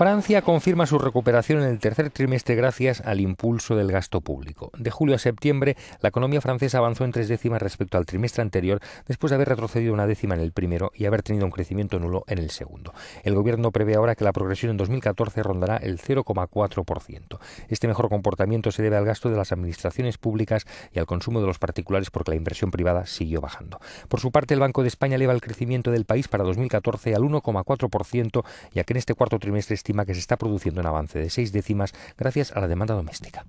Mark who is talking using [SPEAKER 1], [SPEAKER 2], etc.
[SPEAKER 1] Francia confirma su recuperación en el tercer trimestre gracias al impulso del gasto público. De julio a septiembre, la economía francesa avanzó en tres décimas respecto al trimestre anterior, después de haber retrocedido una décima en el primero y haber tenido un crecimiento nulo en el segundo. El gobierno prevé ahora que la progresión en 2014 rondará el 0,4%. Este mejor comportamiento se debe al gasto de las administraciones públicas y al consumo de los particulares porque la inversión privada siguió bajando. Por su parte, el Banco de España eleva el crecimiento del país para 2014 al 1,4%, ya que en este cuarto trimestre que se está produciendo un avance de seis décimas gracias a la demanda doméstica.